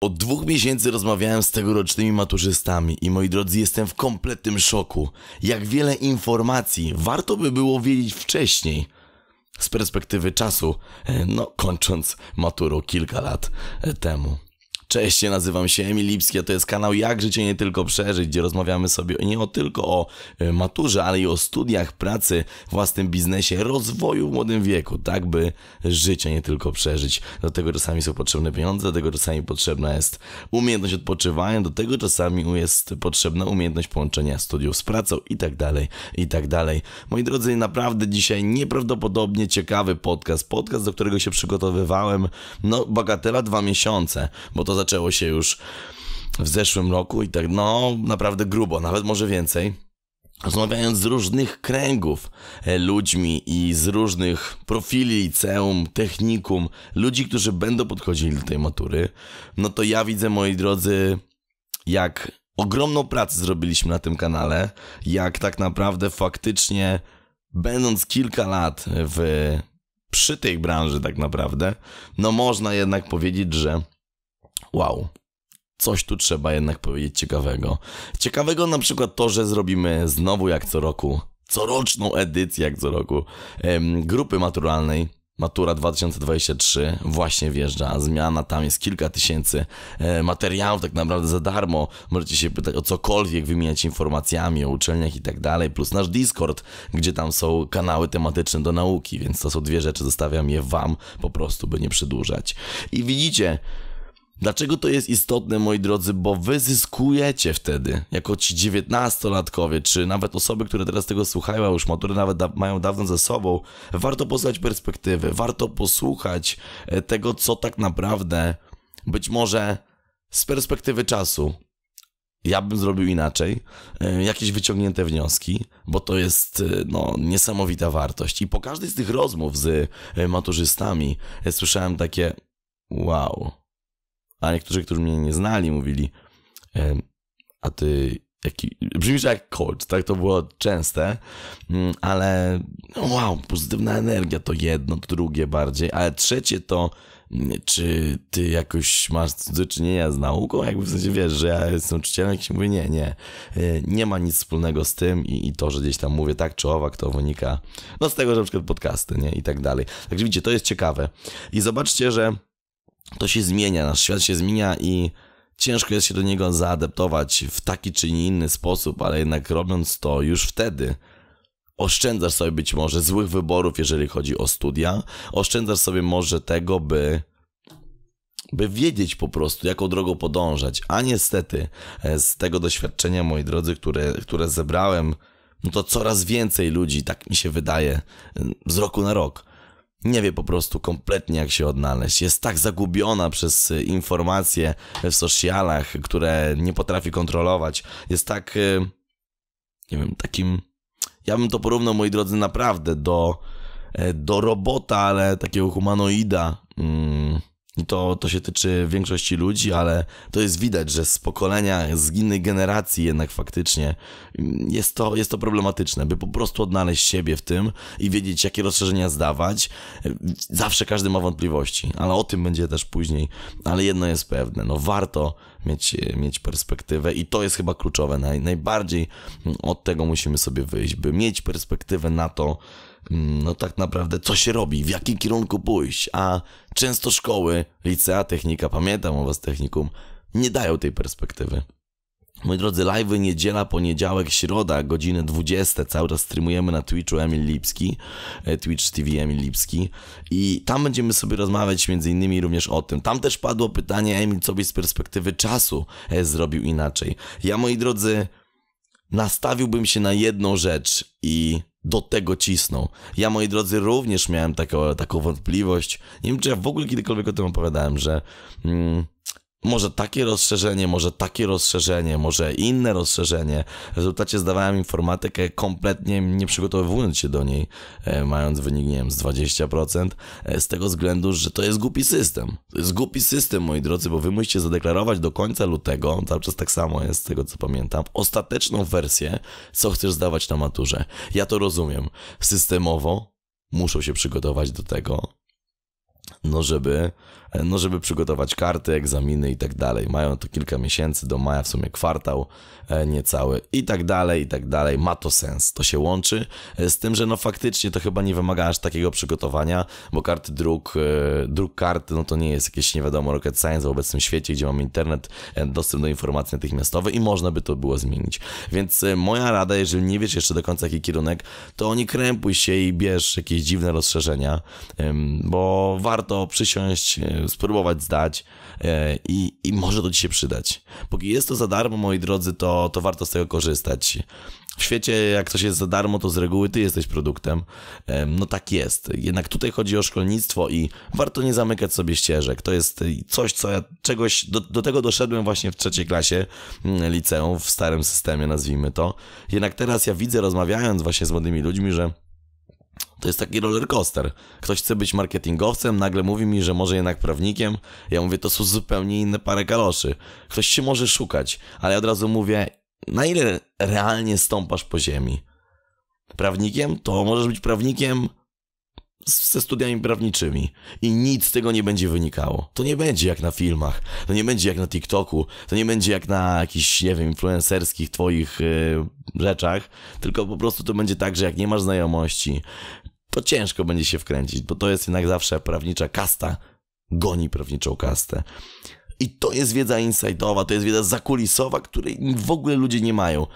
Od dwóch miesięcy rozmawiałem z tegorocznymi maturzystami i moi drodzy, jestem w kompletnym szoku. Jak wiele informacji warto by było wiedzieć wcześniej. Z perspektywy czasu, e, no kończąc maturą kilka lat e, temu. Cześć, ja nazywam się Emil Lipski, a to jest kanał Jak Życie Nie Tylko Przeżyć, gdzie rozmawiamy sobie nie o tylko o e, maturze, ale i o studiach, pracy, własnym biznesie, rozwoju w młodym wieku, tak by życie nie tylko przeżyć. Do tego czasami są potrzebne pieniądze, do tego czasami potrzebna jest umiejętność odpoczywania, do tego czasami jest potrzebna umiejętność połączenia studiów z pracą i tak dalej, i tak dalej. Moi drodzy, naprawdę dzisiaj nieprawdopodobnie ciekawy podcast, podcast, do którego się przygotowywałem, no bagatela dwa miesiące, bo to zaczęło się już w zeszłym roku i tak, no, naprawdę grubo, nawet może więcej. Rozmawiając z różnych kręgów e, ludźmi i z różnych profili liceum, technikum, ludzi, którzy będą podchodzili do tej matury, no to ja widzę, moi drodzy, jak ogromną pracę zrobiliśmy na tym kanale, jak tak naprawdę faktycznie, będąc kilka lat w, przy tej branży tak naprawdę, no można jednak powiedzieć, że Wow. Coś tu trzeba jednak powiedzieć ciekawego. Ciekawego na przykład to, że zrobimy znowu jak co roku, coroczną edycję jak co roku, grupy maturalnej, Matura 2023 właśnie wjeżdża, zmiana, tam jest kilka tysięcy e, materiałów tak naprawdę za darmo. Możecie się pytać o cokolwiek, wymieniać informacjami o uczelniach i tak dalej, plus nasz Discord, gdzie tam są kanały tematyczne do nauki, więc to są dwie rzeczy, zostawiam je wam po prostu, by nie przedłużać. I widzicie, Dlaczego to jest istotne, moi drodzy? Bo wy zyskujecie wtedy, jako ci dziewiętnastolatkowie, czy nawet osoby, które teraz tego słuchają, a już matury nawet da mają dawno ze sobą, warto posłuchać perspektywy, warto posłuchać e, tego, co tak naprawdę być może z perspektywy czasu ja bym zrobił inaczej, e, jakieś wyciągnięte wnioski, bo to jest e, no, niesamowita wartość. I po każdej z tych rozmów z maturzystami słyszałem takie wow. A niektórzy, którzy mnie nie znali, mówili, a ty jaki, brzmisz jak coach, tak to było częste, mm, ale no wow, pozytywna energia to jedno, to drugie bardziej, ale trzecie to mm, czy ty jakoś masz do czynienia z nauką? Jakby w sensie wiesz, że ja jestem nauczycielem, jak się mówi, nie, nie, e, nie ma nic wspólnego z tym i, i to, że gdzieś tam mówię tak czy owak, to wynika no z tego, że na przykład podcasty, nie, i tak dalej. Także widzicie, to jest ciekawe i zobaczcie, że to się zmienia, nasz świat się zmienia i ciężko jest się do niego zaadaptować w taki czy inny sposób, ale jednak robiąc to już wtedy, oszczędzasz sobie być może złych wyborów, jeżeli chodzi o studia, oszczędzasz sobie może tego, by by wiedzieć po prostu, jaką drogą podążać. A niestety, e, z tego doświadczenia, moi drodzy, które, które zebrałem, no to coraz więcej ludzi, tak mi się wydaje, z roku na rok, nie wie po prostu kompletnie jak się odnaleźć. Jest tak zagubiona przez y, informacje w socialach, które nie potrafi kontrolować. Jest tak, y, nie wiem, takim... Ja bym to porównał, moi drodzy, naprawdę do, e, do robota, ale takiego humanoida. Mm, to, to się tyczy większości ludzi, ale to jest widać, że z pokolenia, z innej generacji jednak faktycznie mm, jest to, jest to problematyczne, by po prostu odnaleźć siebie w tym i wiedzieć, jakie rozszerzenia zdawać. Zawsze każdy ma wątpliwości, ale o tym będzie też później. Ale jedno jest pewne, no warto mieć, mieć perspektywę i to jest chyba kluczowe. Naj, najbardziej od tego musimy sobie wyjść, by mieć perspektywę na to, Mm, no tak naprawdę co się robi, w jakim kierunku pójść, a często szkoły, licea, technika, pamiętam o was technikum, nie dają tej perspektywy. Moi drodzy, live'y niedziela, poniedziałek, środa, godziny 20. Cały czas streamujemy na Twitchu Emil Lipski, e, Twitch TV Emil Lipski i tam będziemy sobie rozmawiać między innymi również o tym. Tam też padło pytanie, Emil, co byś z perspektywy czasu e, zrobił inaczej. Ja, moi drodzy, nastawiłbym się na jedną rzecz i do tego cisnął. Ja, moi drodzy, również miałem taką, taką wątpliwość. Nie wiem, czy ja w ogóle kiedykolwiek o tym opowiadałem, że mm, może takie rozszerzenie, może takie rozszerzenie, może inne rozszerzenie. W rezultacie zdawałem informatykę kompletnie nie przygotowując się do niej, e, mając wynik, nie wiem, z 20%, e, z tego względu, że to jest głupi system. To jest głupi system, moi drodzy, bo wy musicie zadeklarować do końca lutego, cały czas tak samo jest z tego, co pamiętam, ostateczną wersję, co chcesz zdawać na maturze. Ja to rozumiem. Systemowo muszą się przygotować do tego, no żeby E, no żeby przygotować karty, egzaminy i tak dalej. Mają to kilka miesięcy, do maja w sumie kwartał e, niecały i tak dalej, i tak dalej. Ma to sens, to się łączy e, z tym, że no faktycznie to chyba nie wymaga aż takiego przygotowania, bo karty druk, druk karty, no to nie jest jakieś nie wiadomo rocket science w obecnym świecie, gdzie mamy internet, dostęp do informacji natychmiastowej i można by to było zmienić. Więc moja rada, jeżeli nie wiesz jeszcze do końca jaki kierunek, to nie krępuj się i bierz jakieś dziwne rozszerzenia, bo warto przysiąść E, spróbować zdać e, i, i może to Ci się przydać. Póki jest to za darmo, moi drodzy, to, to warto z tego korzystać. W świecie, jak coś jest za darmo, to z reguły Ty jesteś produktem. E, no tak jest. Jednak tutaj chodzi o szkolnictwo i warto nie zamykać sobie ścieżek. To jest coś, co ja czegoś, do, do tego doszedłem właśnie w trzeciej klasie mm, liceum, w starym systemie nazwijmy to. Jednak teraz ja widzę, rozmawiając właśnie z młodymi ludźmi, że to jest taki roller coaster. Ktoś chce być marketingowcem, nagle mówi mi, że może jednak prawnikiem. Ja mówię, to są zupełnie inne parę kaloszy. Ktoś się może szukać, ale ja od razu mówię, na ile realnie stąpasz po ziemi? Prawnikiem? To możesz być prawnikiem ze studiami prawniczymi i nic z tego nie będzie wynikało. To nie będzie jak na filmach, to nie będzie jak na TikToku, to nie będzie jak na jakichś, nie wiem, influencerskich twoich yy, rzeczach, tylko po prostu to będzie tak, że jak nie masz znajomości, to ciężko będzie się wkręcić, bo to jest jednak zawsze prawnicza kasta, goni prawniczą kastę. I to jest wiedza insightowa, to jest wiedza zakulisowa, której w ogóle ludzie nie mają.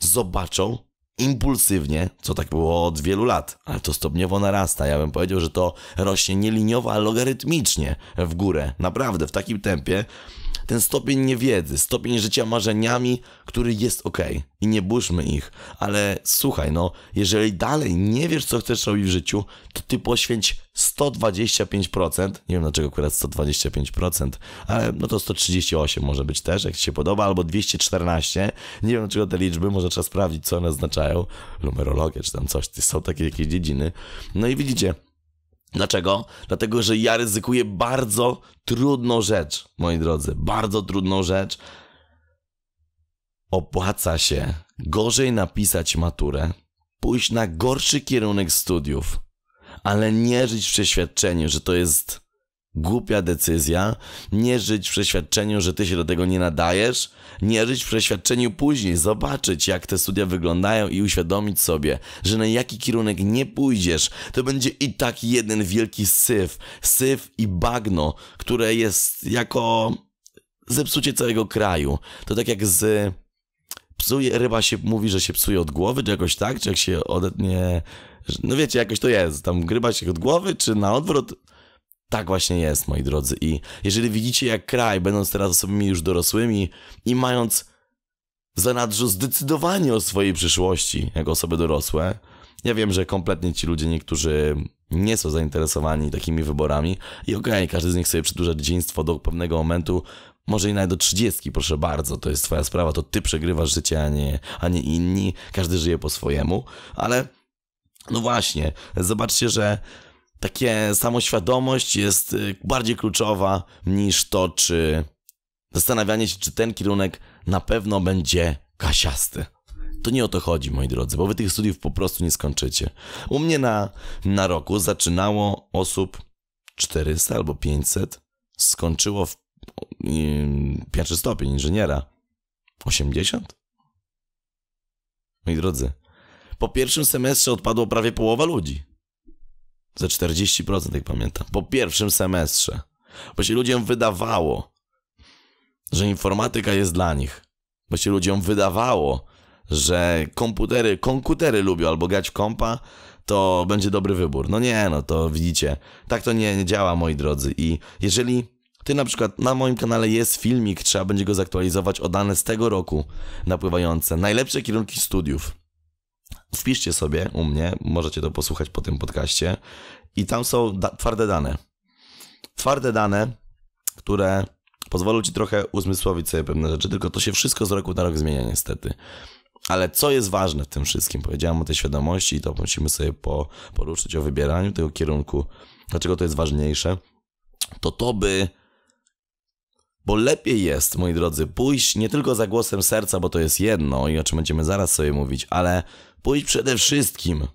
Zobaczą impulsywnie, co tak było od wielu lat, ale to stopniowo narasta. Ja bym powiedział, że to rośnie nie liniowo, a logarytmicznie w górę, naprawdę w takim tempie, ten stopień niewiedzy, stopień życia marzeniami, który jest ok i nie burzmy ich. Ale słuchaj, no, jeżeli dalej nie wiesz, co chcesz robić w życiu, to ty poświęć 125%, nie wiem dlaczego akurat 125%, ale no to 138 może być też, jak ci się podoba, albo 214, nie wiem dlaczego te liczby, może trzeba sprawdzić, co one oznaczają, numerologia czy tam coś, są takie jakieś dziedziny. No i widzicie, Dlaczego? Dlatego, że ja ryzykuję bardzo trudną rzecz, moi drodzy. Bardzo trudną rzecz. Opłaca się gorzej napisać maturę, pójść na gorszy kierunek studiów, ale nie żyć w przeświadczeniu, że to jest głupia decyzja, nie żyć w przeświadczeniu, że ty się do tego nie nadajesz, nie żyć w przeświadczeniu później, zobaczyć jak te studia wyglądają i uświadomić sobie, że na jaki kierunek nie pójdziesz, to będzie i tak jeden wielki syf, syf i bagno, które jest jako zepsucie całego kraju. To tak jak z psuje, ryba się mówi, że się psuje od głowy, czy jakoś tak, czy jak się odetnie, no wiecie, jakoś to jest, tam ryba się od głowy, czy na odwrót, tak właśnie jest, moi drodzy. I jeżeli widzicie, jak kraj, będąc teraz osobami już dorosłymi i mając w zanadrzu zdecydowanie o swojej przyszłości, jako osoby dorosłe, ja wiem, że kompletnie ci ludzie, niektórzy nie są zainteresowani takimi wyborami i okej, okay, każdy z nich sobie przedłuża dzieciństwo do pewnego momentu, może i nawet do 30, proszę bardzo, to jest twoja sprawa, to ty przegrywasz życie, a nie, a nie inni, każdy żyje po swojemu, ale no właśnie, zobaczcie, że takie samoświadomość jest y, bardziej kluczowa niż to, czy zastanawianie się, czy ten kierunek na pewno będzie kasiasty. To nie o to chodzi, moi drodzy, bo wy tych studiów po prostu nie skończycie. U mnie na, na roku zaczynało osób 400 albo 500, skończyło w, y, pierwszy stopień inżyniera 80. Moi drodzy, po pierwszym semestrze odpadło prawie połowa ludzi. Ze 40% jak pamiętam. Po pierwszym semestrze. Bo się ludziom wydawało, że informatyka jest dla nich. Bo się ludziom wydawało, że komputery, komputery lubią albo grać w kompa, to będzie dobry wybór. No nie, no to widzicie, tak to nie, nie działa, moi drodzy. I jeżeli ty na przykład na moim kanale jest filmik, trzeba będzie go zaktualizować o dane z tego roku napływające. Najlepsze kierunki studiów wpiszcie sobie u mnie, możecie to posłuchać po tym podcaście i tam są da twarde dane. Twarde dane, które pozwolą ci trochę uzmysłowić sobie pewne rzeczy, tylko to się wszystko z roku na rok zmienia niestety. Ale co jest ważne w tym wszystkim? Powiedziałem o tej świadomości i to musimy sobie po, poruszyć o wybieraniu tego kierunku. Dlaczego to jest ważniejsze? To to by... Bo lepiej jest, moi drodzy, pójść nie tylko za głosem serca, bo to jest jedno i o czym będziemy zaraz sobie mówić, ale pójdź przede wszystkim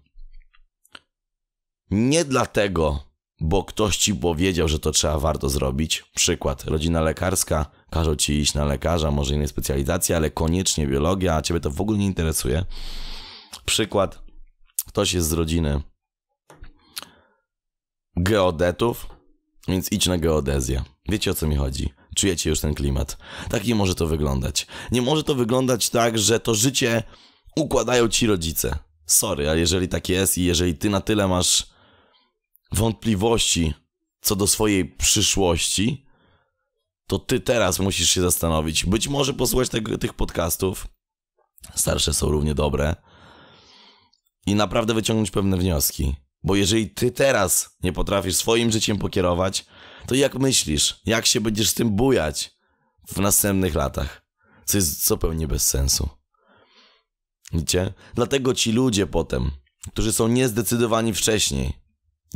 nie dlatego, bo ktoś ci powiedział, że to trzeba warto zrobić. Przykład, rodzina lekarska, każą ci iść na lekarza, może innej specjalizacji, ale koniecznie biologia, a ciebie to w ogóle nie interesuje. Przykład, ktoś jest z rodziny geodetów, więc idź na geodezję. Wiecie o co mi chodzi. Czujecie już ten klimat. Tak nie może to wyglądać. Nie może to wyglądać tak, że to życie układają ci rodzice. Sorry, a jeżeli tak jest i jeżeli ty na tyle masz wątpliwości co do swojej przyszłości, to ty teraz musisz się zastanowić. Być może posłuchać tego, tych podcastów. Starsze są równie dobre. I naprawdę wyciągnąć pewne wnioski. Bo jeżeli ty teraz nie potrafisz swoim życiem pokierować, to jak myślisz, jak się będziesz z tym bujać w następnych latach? Co jest zupełnie bez sensu. Widzicie? Dlatego ci ludzie potem, którzy są niezdecydowani wcześniej,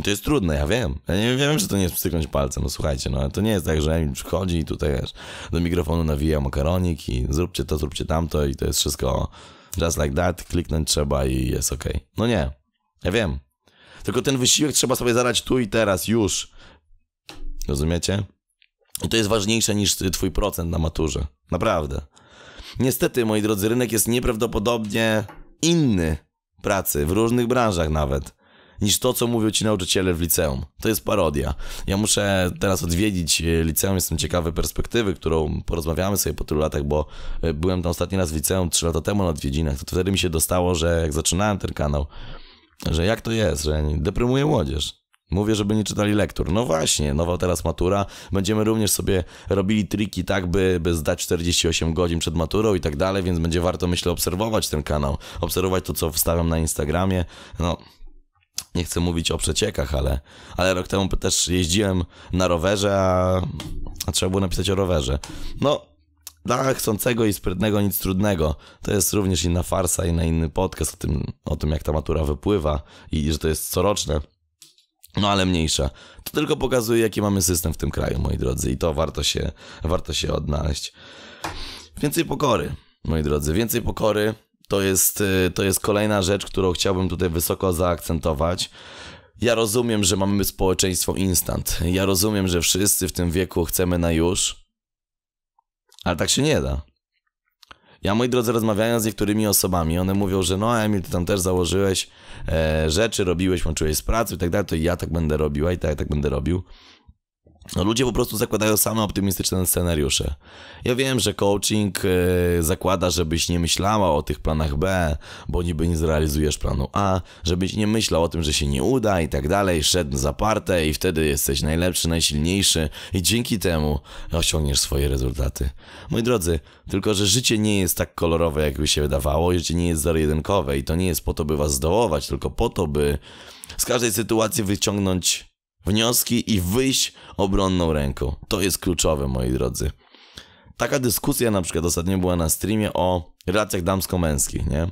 to jest trudne, ja wiem. Ja nie wiem, że to nie jest psyknąć palcem, no słuchajcie, no to nie jest tak, że Emil przychodzi i tutaj wiesz, do mikrofonu nawija makaronik i zróbcie to, zróbcie tamto i to jest wszystko just like that, kliknąć trzeba i jest ok. No nie, ja wiem. Tylko ten wysiłek trzeba sobie zadać tu i teraz, już. Rozumiecie? I to jest ważniejsze niż twój procent na maturze. Naprawdę. Niestety, moi drodzy, rynek jest nieprawdopodobnie inny pracy, w różnych branżach nawet niż to, co mówią ci nauczyciele w liceum. To jest parodia. Ja muszę teraz odwiedzić e, liceum, jestem ciekawy perspektywy, którą porozmawiamy sobie po tylu latach, bo e, byłem tam ostatni raz w liceum 3 lata temu na odwiedzinach, to wtedy mi się dostało, że jak zaczynałem ten kanał, że jak to jest, że deprymuje młodzież. Mówię, żeby nie czytali lektur. No właśnie, nowa teraz matura. Będziemy również sobie robili triki tak, by, by zdać 48 godzin przed maturą i tak dalej, więc będzie warto, myślę, obserwować ten kanał. Obserwować to, co wstawiam na Instagramie. No, nie chcę mówić o przeciekach, ale, ale rok temu też jeździłem na rowerze, a, a trzeba było napisać o rowerze. No, dla chcącego i sprytnego nic trudnego. To jest również inna farsa i na inny podcast o tym, o tym, jak ta matura wypływa i że to jest coroczne. No ale mniejsza. To tylko pokazuje, jaki mamy system w tym kraju, moi drodzy, i to warto się, warto się odnaleźć. Więcej pokory, moi drodzy, więcej pokory. To jest, y, to jest kolejna rzecz, którą chciałbym tutaj wysoko zaakcentować. Ja rozumiem, że mamy społeczeństwo instant. Ja rozumiem, że wszyscy w tym wieku chcemy na już, ale tak się nie da. Ja, moi drodzy, rozmawiając z niektórymi osobami, one mówią, że no Emil, ty tam też założyłeś e, rzeczy, robiłeś, łączyłeś z pracy i tak dalej, to ja tak będę robiła i tak, tak będę robił ludzie po prostu zakładają same optymistyczne scenariusze. Ja wiem, że coaching e, zakłada, żebyś nie myślała o tych planach B, bo niby nie zrealizujesz planu A, żebyś nie myślał o tym, że się nie uda i tak dalej, szedł zaparte i wtedy jesteś najlepszy, najsilniejszy i dzięki temu osiągniesz swoje rezultaty. Moi drodzy, tylko że życie nie jest tak kolorowe, jakby się wydawało, życie nie jest zero-jedynkowe i to nie jest po to, by was zdołować, tylko po to, by z każdej sytuacji wyciągnąć wnioski i wyjść obronną ręką. To jest kluczowe, moi drodzy. Taka dyskusja na przykład ostatnio była na streamie o relacjach damsko-męskich, nie?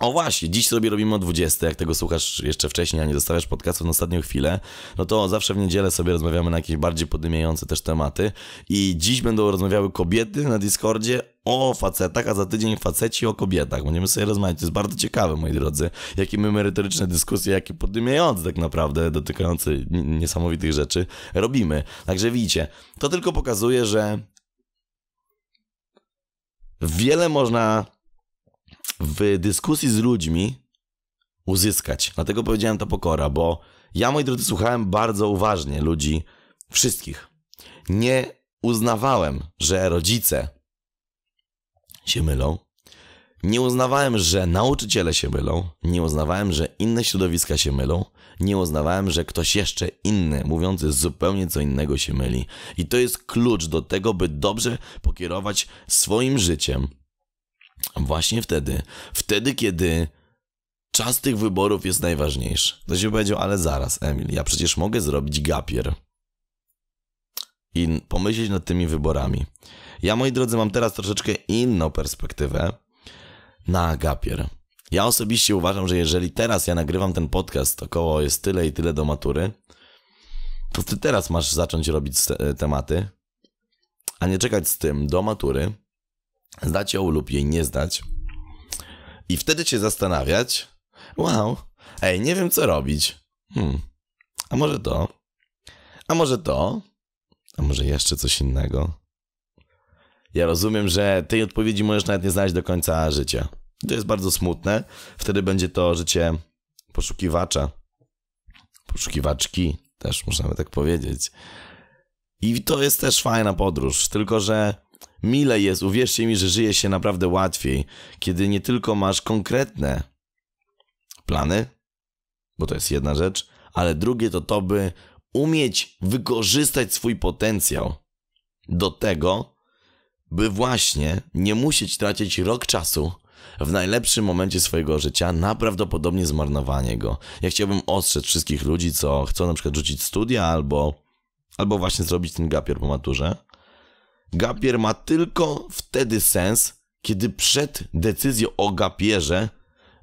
O właśnie, dziś sobie robimy o 20. Jak tego słuchasz jeszcze wcześniej, a nie zostawiasz podcastu na ostatnią chwilę, no to zawsze w niedzielę sobie rozmawiamy na jakieś bardziej podymiejące też tematy. I dziś będą rozmawiały kobiety na Discordzie o facetach, a za tydzień faceci o kobietach. Będziemy sobie rozmawiać. To jest bardzo ciekawe, moi drodzy. Jakie my merytoryczne dyskusje, jakie podymiejące tak naprawdę, dotykające niesamowitych rzeczy, robimy. Także widzicie, to tylko pokazuje, że wiele można w dyskusji z ludźmi uzyskać. Dlatego powiedziałem to pokora, bo ja, moi drodzy, słuchałem bardzo uważnie ludzi, wszystkich. Nie uznawałem, że rodzice się mylą. Nie uznawałem, że nauczyciele się mylą. Nie uznawałem, że inne środowiska się mylą. Nie uznawałem, że ktoś jeszcze inny, mówiący zupełnie co innego, się myli. I to jest klucz do tego, by dobrze pokierować swoim życiem, Właśnie wtedy, wtedy kiedy czas tych wyborów jest najważniejszy. To się powiedział, ale zaraz, Emil, ja przecież mogę zrobić gapier i pomyśleć nad tymi wyborami. Ja, moi drodzy, mam teraz troszeczkę inną perspektywę na gapier. Ja osobiście uważam, że jeżeli teraz ja nagrywam ten podcast, około jest tyle i tyle do matury, to ty teraz masz zacząć robić tematy, a nie czekać z tym do matury, Znać ją lub jej nie znać. I wtedy się zastanawiać, wow, ej, nie wiem co robić. Hmm, a może to? A może to? A może jeszcze coś innego? Ja rozumiem, że tej odpowiedzi możesz nawet nie znaleźć do końca życia. To jest bardzo smutne. Wtedy będzie to życie poszukiwacza, poszukiwaczki, też możemy tak powiedzieć. I to jest też fajna podróż, tylko że Mile jest, uwierzcie mi, że żyje się naprawdę łatwiej, kiedy nie tylko masz konkretne plany, bo to jest jedna rzecz, ale drugie to to, by umieć wykorzystać swój potencjał do tego, by właśnie nie musieć tracić rok czasu w najlepszym momencie swojego życia na prawdopodobnie zmarnowanie go. Ja chciałbym ostrzec wszystkich ludzi, co chcą na przykład rzucić studia albo, albo właśnie zrobić ten gapier po maturze, Gapier ma tylko wtedy sens, kiedy przed decyzją o gapierze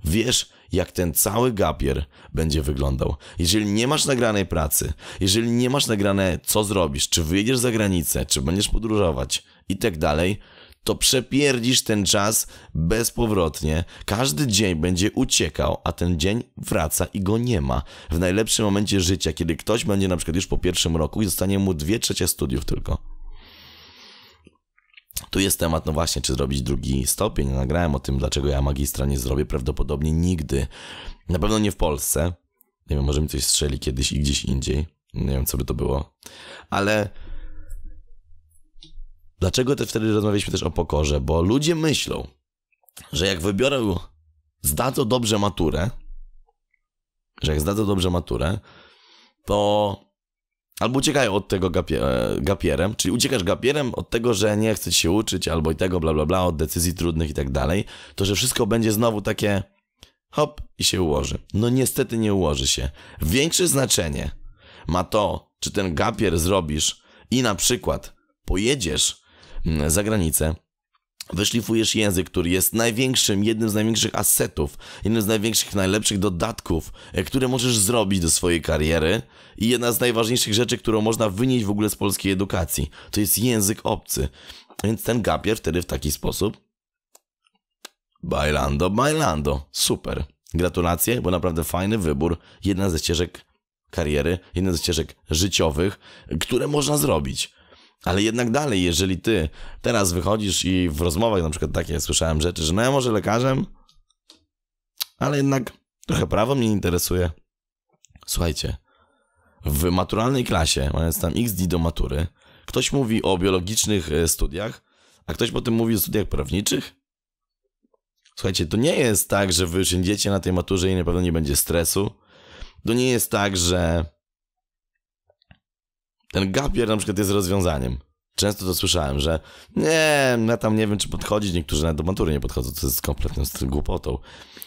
wiesz, jak ten cały gapier będzie wyglądał. Jeżeli nie masz nagranej pracy, jeżeli nie masz nagrane, co zrobisz, czy wyjedziesz za granicę, czy będziesz podróżować i tak dalej, to przepierdzisz ten czas bezpowrotnie. Każdy dzień będzie uciekał, a ten dzień wraca i go nie ma. W najlepszym momencie życia, kiedy ktoś będzie na przykład już po pierwszym roku i zostanie mu dwie trzecie studiów tylko. Tu jest temat, no właśnie, czy zrobić drugi stopień. Nagrałem o tym, dlaczego ja magistra nie zrobię prawdopodobnie nigdy. Na pewno nie w Polsce. Nie wiem, może mi coś strzeli kiedyś i gdzieś indziej. Nie wiem, co by to było. Ale dlaczego te wtedy rozmawialiśmy też o pokorze? Bo ludzie myślą, że jak wybiorę, zdadzą dobrze maturę, że jak zdadzą dobrze maturę, to Albo uciekają od tego gapie, e, gapierem, czyli uciekasz gapierem od tego, że nie chcesz się uczyć, albo i tego, bla, bla, bla, od decyzji trudnych i tak dalej, to że wszystko będzie znowu takie hop i się ułoży. No niestety nie ułoży się. Większe znaczenie ma to, czy ten gapier zrobisz i na przykład pojedziesz mm, za granicę, wyszlifujesz język, który jest największym, jednym z największych asetów, jednym z największych, najlepszych dodatków, e, które możesz zrobić do swojej kariery i jedna z najważniejszych rzeczy, którą można wynieść w ogóle z polskiej edukacji, to jest język obcy. Więc ten gapier wtedy w taki sposób bailando, bailando, super. Gratulacje, bo naprawdę fajny wybór, jedna ze ścieżek kariery, jedna ze ścieżek życiowych, e, które można zrobić. Ale jednak dalej, jeżeli ty teraz wychodzisz i w rozmowach na przykład takie słyszałem rzeczy, że no ja może lekarzem, ale jednak trochę prawo mnie interesuje. Słuchajcie, w maturalnej klasie, mając tam XD do matury, ktoś mówi o biologicznych e, studiach, a ktoś potem mówi o studiach prawniczych. Słuchajcie, to nie jest tak, że wy już na tej maturze i na pewno nie będzie stresu. To nie jest tak, że ten gapier na przykład jest rozwiązaniem. Często to słyszałem, że nie, ja tam nie wiem, czy podchodzić, niektórzy nawet do matury nie podchodzą, to jest kompletną głupotą.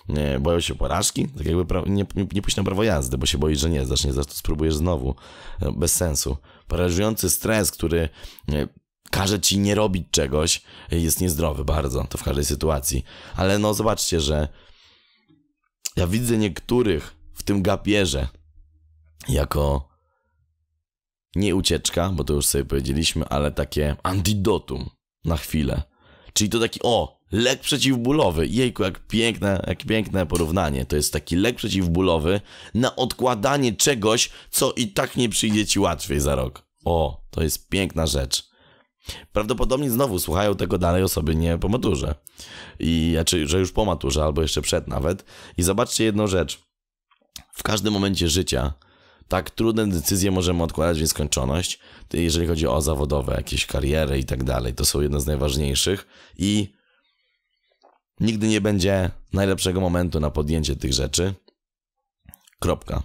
Nie, boją się porażki, tak jakby pra- nie, nie, nie pójść na prawo jazdy, bo się boisz, że nie zdasz, nie zdasz, to spróbujesz znowu, e, bez sensu. Paraliżujący stres, który nie, każe ci nie robić czegoś, jest niezdrowy bardzo, to w każdej sytuacji. Ale no zobaczcie, że ja widzę niektórych w tym gapierze jako nie ucieczka, bo to już sobie powiedzieliśmy, ale takie antidotum na chwilę. Czyli to taki, o, lek przeciwbólowy. Jejku, jak piękne, jak piękne porównanie. To jest taki lek przeciwbólowy na odkładanie czegoś, co i tak nie przyjdzie ci łatwiej za rok. O, to jest piękna rzecz. Prawdopodobnie znowu słuchają tego dalej osoby nie po maturze. I, znaczy, że już po maturze, albo jeszcze przed nawet. I zobaczcie jedną rzecz. W każdym momencie życia tak trudne decyzje możemy odkładać w nieskończoność, jeżeli chodzi o zawodowe jakieś kariery i tak dalej. To są jedne z najważniejszych i nigdy nie będzie najlepszego momentu na podjęcie tych rzeczy. Kropka.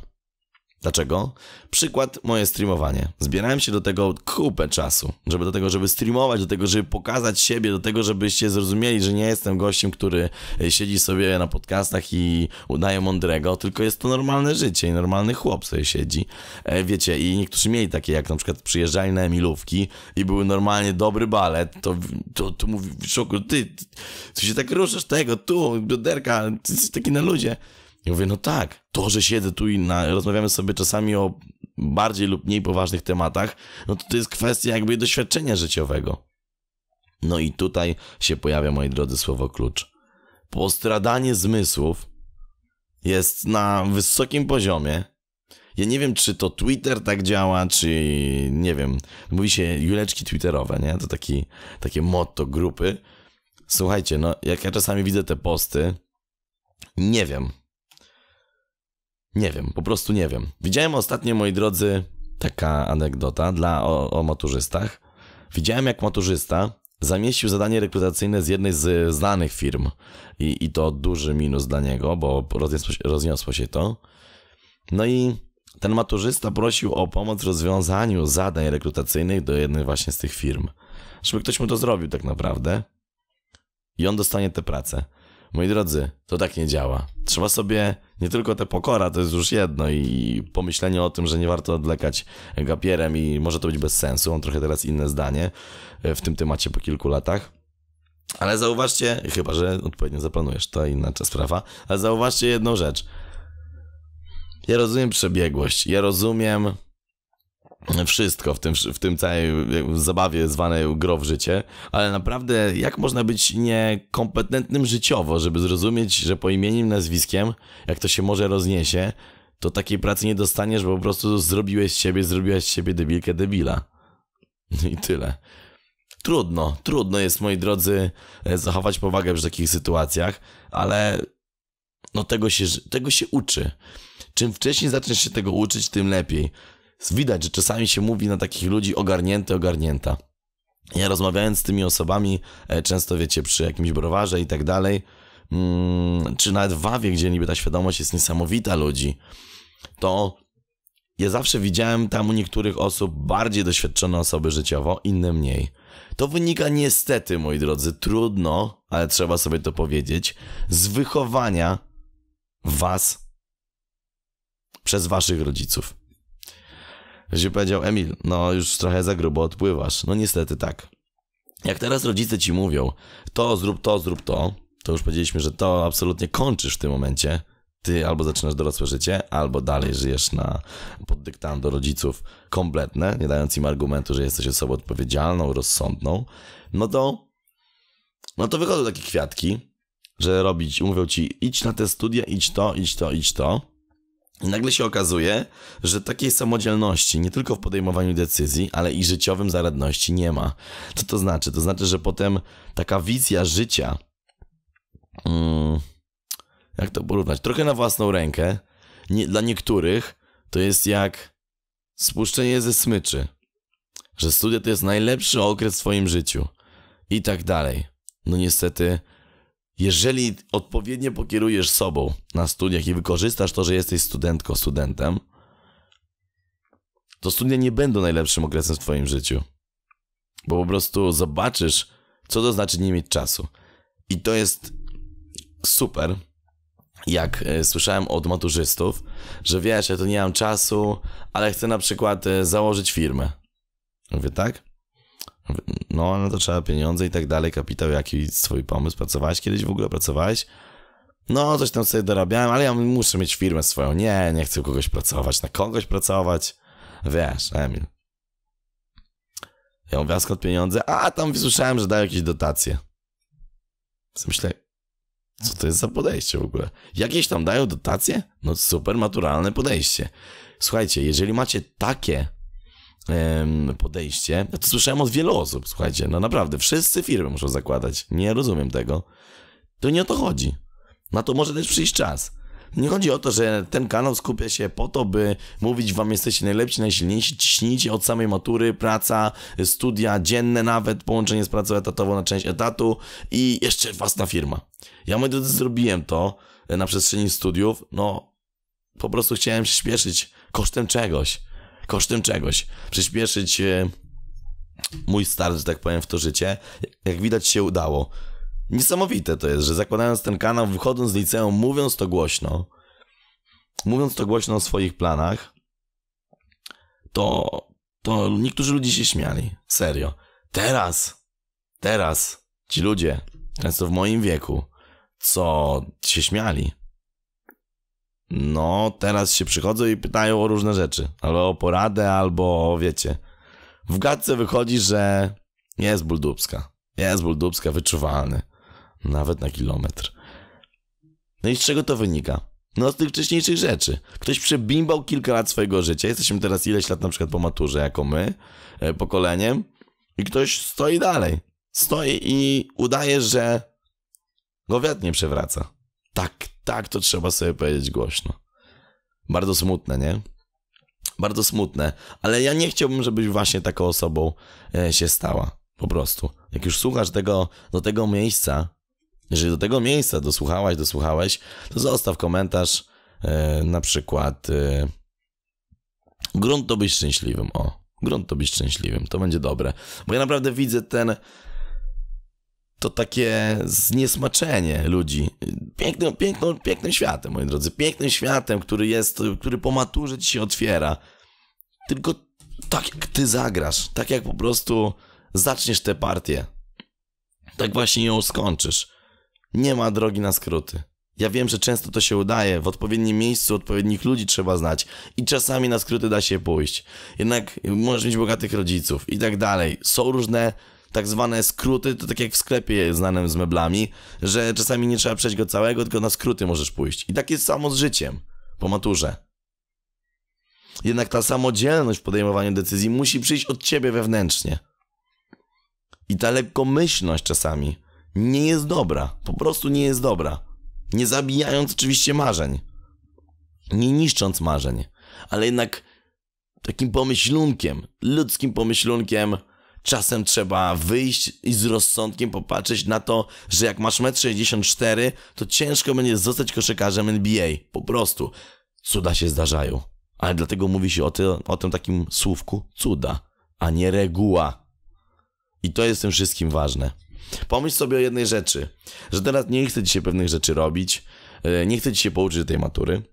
Dlaczego? Przykład moje streamowanie. Zbierałem się do tego kupę czasu, żeby do tego, żeby streamować, do tego, żeby pokazać siebie, do tego, żebyście zrozumieli, że nie jestem gościem, który e, siedzi sobie na podcastach i udaje mądrego, tylko jest to normalne życie i normalny chłop sobie siedzi. E, wiecie, i niektórzy mieli takie, jak na przykład przyjeżdżali na Emilówki i były normalnie dobry balet, to, to, to mówi w szoku, ty, ty, ty się tak ruszasz tego, tu, bioderka, ty jesteś taki na ludzie. Ja mówię, no tak, to, że siedzę tu i na, rozmawiamy sobie czasami o bardziej lub mniej poważnych tematach, no to to jest kwestia jakby doświadczenia życiowego. No i tutaj się pojawia, moi drodzy, słowo klucz. Postradanie zmysłów jest na wysokim poziomie. Ja nie wiem, czy to Twitter tak działa, czy nie wiem. Mówi się juleczki twitterowe, nie? To taki, takie motto grupy. Słuchajcie, no jak ja czasami widzę te posty, nie wiem, nie wiem, po prostu nie wiem. Widziałem ostatnio, moi drodzy, taka anegdota dla o, o maturzystach. Widziałem, jak maturzysta zamieścił zadanie rekrutacyjne z jednej z znanych firm. I, i to duży minus dla niego, bo rozniosło się, rozniosło się to. No i ten maturzysta prosił o pomoc w rozwiązaniu zadań rekrutacyjnych do jednej właśnie z tych firm. Żeby ktoś mu to zrobił tak naprawdę. I on dostanie tę pracę. Moi drodzy, to tak nie działa. Trzeba sobie, nie tylko te pokora, to jest już jedno i pomyślenie o tym, że nie warto odlekać gapierem i może to być bez sensu. Mam trochę teraz inne zdanie e, w tym temacie po kilku latach. Ale zauważcie, chyba że odpowiednio zaplanujesz, to inna sprawa, ale zauważcie jedną rzecz. Ja rozumiem przebiegłość, ja rozumiem wszystko w tym, w tym całej zabawie zwanej gro w życie, ale naprawdę jak można być niekompetentnym życiowo, żeby zrozumieć, że po imieniu, nazwiskiem, jak to się może rozniesie, to takiej pracy nie dostaniesz, bo po prostu zrobiłeś z siebie, zrobiłaś z siebie debilkę debila. I tyle. Trudno, trudno jest, moi drodzy, e, zachować powagę przy takich sytuacjach, ale no tego się, tego się uczy. Czym wcześniej zaczniesz się tego uczyć, tym lepiej widać, że czasami się mówi na takich ludzi ogarnięty, ogarnięta. Ja rozmawiając z tymi osobami, e, często wiecie, przy jakimś browarze i tak dalej, mm, czy nawet w Wawie, gdzie niby ta świadomość jest niesamowita ludzi, to ja zawsze widziałem tam u niektórych osób bardziej doświadczone osoby życiowo, inne mniej. To wynika niestety, moi drodzy, trudno, ale trzeba sobie to powiedzieć, z wychowania was przez waszych rodziców że powiedział, Emil, no już trochę za grubo odpływasz. No niestety tak. Jak teraz rodzice ci mówią, to zrób to, zrób to, to już powiedzieliśmy, że to absolutnie kończysz w tym momencie. Ty albo zaczynasz dorosłe życie, albo dalej żyjesz na pod dyktando rodziców kompletne, nie dając im argumentu, że jesteś osobą odpowiedzialną, rozsądną, no to no to wychodzą takie kwiatki, że robić, mówią ci idź na te studia, idź to, idź to, idź to. Nagle się okazuje, że takiej samodzielności nie tylko w podejmowaniu decyzji, ale i życiowym zaradności nie ma. Co to znaczy? To znaczy, że potem taka wizja życia, hmm, jak to porównać? Trochę na własną rękę. Nie, dla niektórych to jest jak spuszczenie ze smyczy, że studia to jest najlepszy okres w swoim życiu i tak dalej. No niestety jeżeli odpowiednio pokierujesz sobą na studiach i wykorzystasz to, że jesteś studentką, studentem, to studia nie będą najlepszym okresem w Twoim życiu. Bo po prostu zobaczysz, co to znaczy nie mieć czasu. I to jest super, jak e, słyszałem od maturzystów, że wiesz, ja to nie mam czasu, ale chcę na przykład e, założyć firmę. Mówię, tak? No, ale to trzeba pieniądze i tak dalej, kapitał jaki swój pomysł. Pracowałeś kiedyś w ogóle? Pracowałeś? No, coś tam sobie dorabiałem, ale ja muszę mieć firmę swoją. Nie, nie chcę kogoś pracować. Na kogoś pracować? Wiesz, Emil. Ja mówię, od skąd pieniądze? A, tam słyszałem, że dają jakieś dotacje. Więc myślę, co to jest za podejście w ogóle? Jakieś tam dają dotacje? No super naturalne podejście. Słuchajcie, jeżeli macie takie podejście. Ja to słyszałem od wielu osób, słuchajcie, no naprawdę, wszyscy firmy muszą zakładać. Nie rozumiem tego. To nie o to chodzi. Na to może też przyjść czas. Nie chodzi o to, że ten kanał skupia się po to, by mówić wam jesteście najlepsi, najsilniejsi, ciśnijcie od samej matury, praca, studia dzienne nawet, połączenie z pracą etatową na część etatu i jeszcze własna firma. Ja, moi drodzy, zrobiłem to e, na przestrzeni studiów, no po prostu chciałem się śpieszyć kosztem czegoś kosztem czegoś. Przyspieszyć e, mój start, że tak powiem, w to życie. Jak widać się udało. Niesamowite to jest, że zakładając ten kanał, wychodząc z liceum, mówiąc to głośno, mówiąc to głośno o swoich planach, to, to niektórzy ludzie się śmiali. Serio. Teraz, teraz ci ludzie, często w moim wieku, co się śmiali, no, teraz się przychodzą i pytają o różne rzeczy, albo o poradę, albo o, wiecie. W gadce wychodzi, że jest ból dubska. Jest ból dubska wyczuwalny. Nawet na kilometr. No i z czego to wynika? No z tych wcześniejszych rzeczy. Ktoś przebimbał kilka lat swojego życia. Jesteśmy teraz ileś lat na przykład po maturze, jako my, e, pokoleniem. I ktoś stoi dalej. Stoi i udaje, że go wiatr nie przewraca. Tak, tak to trzeba sobie powiedzieć głośno. Bardzo smutne, nie? Bardzo smutne, ale ja nie chciałbym, żebyś właśnie taką osobą e, się stała. Po prostu. Jak już słuchasz tego, do tego miejsca, jeżeli do tego miejsca dosłuchałaś, dosłuchałeś, to zostaw komentarz, e, na przykład e, grunt to być szczęśliwym, o, grunt to być szczęśliwym, to będzie dobre, bo ja naprawdę widzę ten, to takie zniesmaczenie ludzi. Pięknym, pięknym pięknym światem, moi drodzy. Pięknym światem, który jest, który po maturze ci się otwiera. Tylko tak jak ty zagrasz, tak jak po prostu zaczniesz tę partię, tak właśnie ją skończysz. Nie ma drogi na skróty. Ja wiem, że często to się udaje, w odpowiednim miejscu odpowiednich ludzi trzeba znać i czasami na skróty da się pójść. Jednak możesz mieć bogatych rodziców i tak dalej. Są różne tak zwane skróty, to tak jak w sklepie znanym z meblami, że czasami nie trzeba przejść go całego, tylko na skróty możesz pójść. I tak jest samo z życiem po maturze. Jednak ta samodzielność w podejmowaniu decyzji musi przyjść od ciebie wewnętrznie. I ta lekkomyślność czasami nie jest dobra. Po prostu nie jest dobra. Nie zabijając oczywiście marzeń. Nie niszcząc marzeń. Ale jednak takim pomyślunkiem, ludzkim pomyślunkiem, Czasem trzeba wyjść i z rozsądkiem popatrzeć na to, że jak masz 1,64 m, to ciężko będzie zostać koszykarzem NBA. Po prostu. Cuda się zdarzają. Ale dlatego mówi się o, ty, o tym takim słówku cuda, a nie reguła. I to jest tym wszystkim ważne. Pomyśl sobie o jednej rzeczy, że teraz nie chce ci się pewnych rzeczy robić, e, nie chce ci się pouczyć tej matury,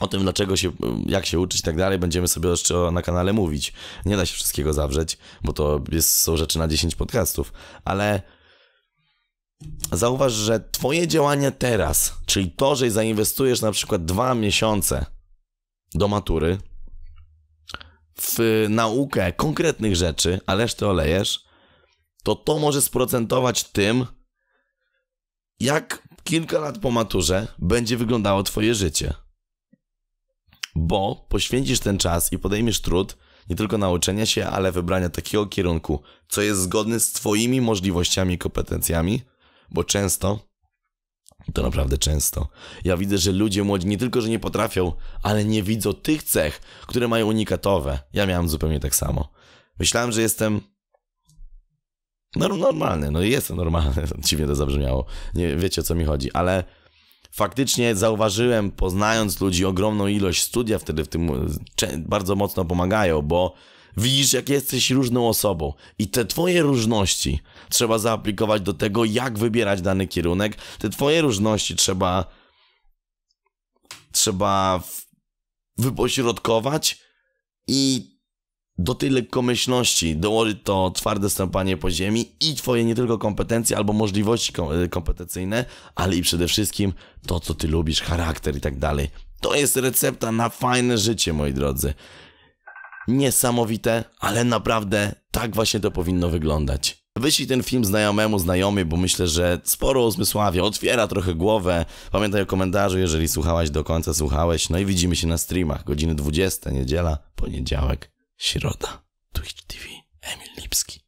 o tym, dlaczego się, jak się uczyć i tak dalej, będziemy sobie jeszcze na kanale mówić. Nie da się wszystkiego zawrzeć, bo to jest, są rzeczy na 10 podcastów, ale zauważ, że twoje działania teraz, czyli to, że zainwestujesz na przykład dwa miesiące do matury w naukę konkretnych rzeczy, a resztę olejesz, to to może sprocentować tym, jak kilka lat po maturze będzie wyglądało twoje życie bo poświęcisz ten czas i podejmiesz trud nie tylko nauczenia się, ale wybrania takiego kierunku, co jest zgodny z Twoimi możliwościami i kompetencjami, bo często, to naprawdę często, ja widzę, że ludzie młodzi nie tylko, że nie potrafią, ale nie widzą tych cech, które mają unikatowe. Ja miałem zupełnie tak samo. Myślałem, że jestem normalny, no jestem normalny, dziwnie to zabrzmiało, nie wiecie o co mi chodzi, ale faktycznie zauważyłem, poznając ludzi, ogromną ilość studia wtedy w tym bardzo mocno pomagają, bo widzisz, jak jesteś różną osobą i te twoje różności trzeba zaaplikować do tego, jak wybierać dany kierunek. Te twoje różności trzeba trzeba wypośrodkować i do tej lekkomyślności dołoży to twarde stąpanie po ziemi i twoje nie tylko kompetencje albo możliwości e, kompetencyjne, ale i przede wszystkim to, co ty lubisz, charakter i tak dalej. To jest recepta na fajne życie, moi drodzy. Niesamowite, ale naprawdę tak właśnie to powinno wyglądać. Wyślij ten film znajomemu, znajomie, bo myślę, że sporo uzmysławia, otwiera trochę głowę. Pamiętaj o komentarzu, jeżeli słuchałaś do końca, słuchałeś. No i widzimy się na streamach, godziny 20, niedziela, poniedziałek. Środa, Twitch TV, Emil Lipski.